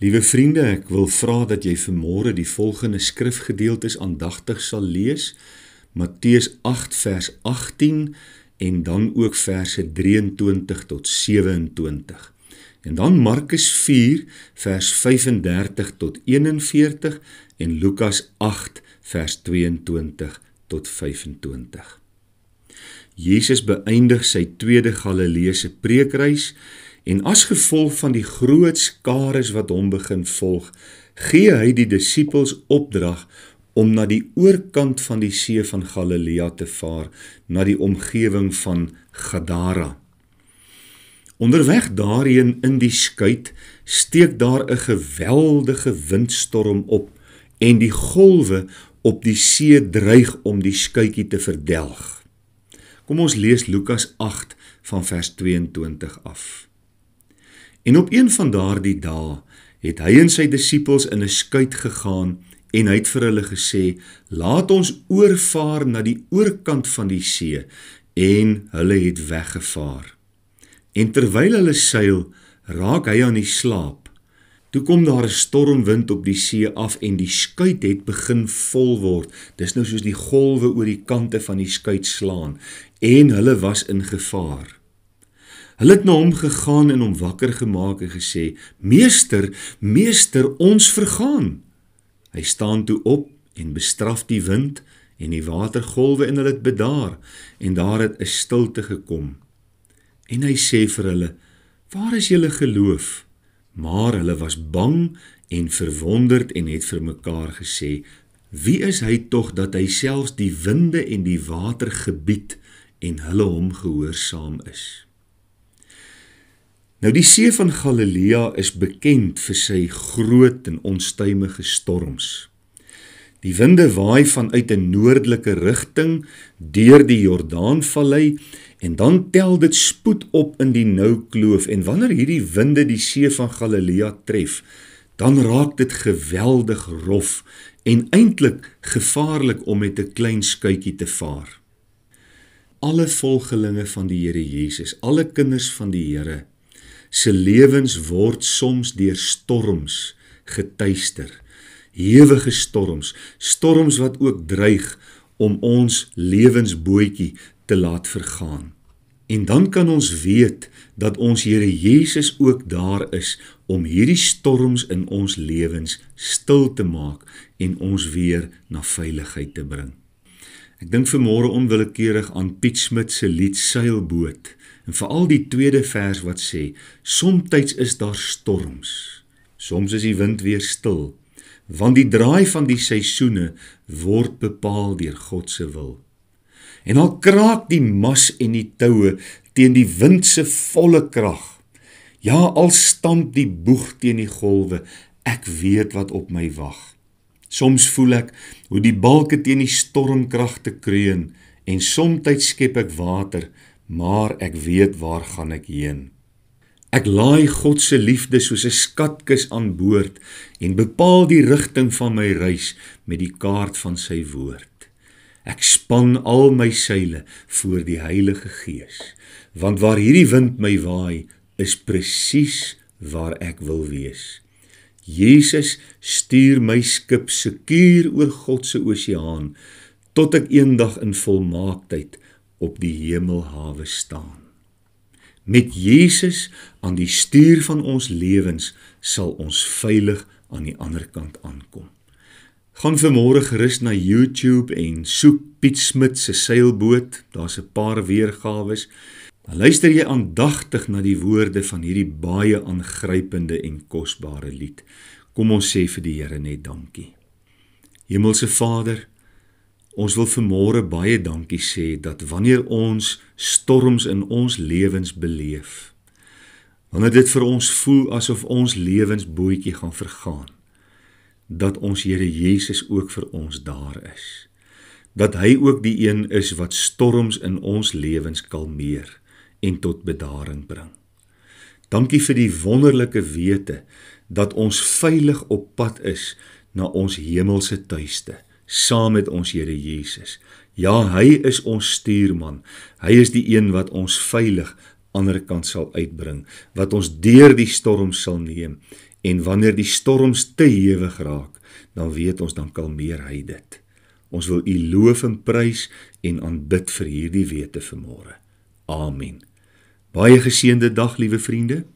Liewe vriende, ek wil vra dat jy vanmôre die volgende skrifgedeeltes aandagtig sal lees: Matteus 8 vers 18 en dan ook verse 23 tot 27. En dan Markus 4 vers 35 tot 41 en Lukas 8 vers 22 tot 25. Jesus beëindig sy tweede Galileese preekreis En as gevolg van die groot skares wat hom begin volg, gee hy die disippels opdrag om na die oorkant van die see van Galilea te vaar, na die omgewing van Gadara. Onderweg daarheen in die skuit steek daar 'n geweldige windstorm op en die golwe op die see dreig om die skuitjie te verdelg. Kom ons lees Lukas 8 van vers 22 af. En op een van daardie dae het hy en sy disippels in 'n skuit gegaan en hy het vir hulle gesê: "Laat ons oorvaar na die oorkant van die see." En hulle het weggevaar. En terwyl hulle seil, raak hy aan die slaap. Toe kom daar 'n stormwind op die see af en die skuit het begin vol word. Dis nou soos die golwe oor die kante van die skuit slaan en hulle was in gevaar. Hulle het na hom gegaan en hom wakker gemaak en gesê: "Meester, meester, ons vergaan." Hy staan toe op en bestraf die wind en die watergolwe en hulle het bedaar en daar het 'n stilte gekom. En hy sê vir hulle: "Waar is julle geloof?" Maar hulle was bang en verwonderd en het vir mekaar gesê: "Wie is hy tog dat hy selfs die winde en die water gebied en hulle hom gehoorsaam is?" Nou die see van Galilea is bekend vir sy groot en onstuimige storms. Die winde waai vanuit 'n noordelike rigting deur die Jordaanvallei en dan tel dit spoed op in die nou kloof en wanneer hierdie winde die see van Galilea tref, dan raak dit geweldig rof en eintlik gevaarlik om met 'n klein skuitjie te vaar. Alle volgelinge van die Here Jesus, alle kinders van die Here se lewens word soms deur storms getuister. Hewige storms, storms wat ook dreig om ons lewensbootjie te laat vergaan. En dan kan ons weet dat ons Here Jesus ook daar is om hierdie storms in ons lewens stil te maak en ons weer na veiligheid te bring. Ek dink vermoure onwillekeurig aan Piet Smit se lied Seilboot. En veral die tweede vers wat sê: "Somstyds is daar storms, soms is die wind weer stil, want die draai van die seisoene word bepaal deur God se wil." En al kraak die mas en die toue teen die wind se volle krag. Ja, al stamp die boeg teen die golwe, ek weet wat op my wag. Soms voel ek hoe die balke teen die stormkragte kreun en soms skep ek water maar ek weet waar gaan ek heen. Ek laai God se liefde soos 'n skatkis aan boord en bepaal die rigting van my reis met die kaart van sy woord. Ek span al my seile voor die Heilige Gees, want waar hierdie wind my waai, is presies waar ek wil wees. Jesus stuur my skip sekuur oor God se oseaan tot ek eendag in volmaaktheid op die hemelhawe staan. Met Jesus aan die stuur van ons lewens sal ons veilig aan die ander kant aankom. Gaan vanmôre gerus na YouTube en soek Piet Smit se seilboot, daar's 'n paar weergawe. Luister jy aandagtig na die woorde van hierdie baie aangrypende en kosbare lied. Kom ons sê vir die Here net dankie. Hemelse Vader, Ons wil vanmôre baie dankie sê dat wanneer ons storms in ons lewens beleef, wanneer dit vir ons voel asof ons lewensbootjie gaan vergaan, dat ons Here Jesus ook vir ons daar is. Dat hy ook die een is wat storms in ons lewens kalmeer en tot bedaring bring. Dankie vir die wonderlike wete dat ons veilig op pad is na ons hemelse tuiste saam met ons Here Jesus. Ja, hy is ons stuurman. Hy is die een wat ons veilig ander kant sal uitbring, wat ons deur die storm sal neem. En wanneer die storms te hewig raak, dan weet ons dan kalmeer hy dit. Ons wil u loof en prys en aanbid vir hierdie wete vanmôre. Amen. Baie geseënde dag, liewe vriende.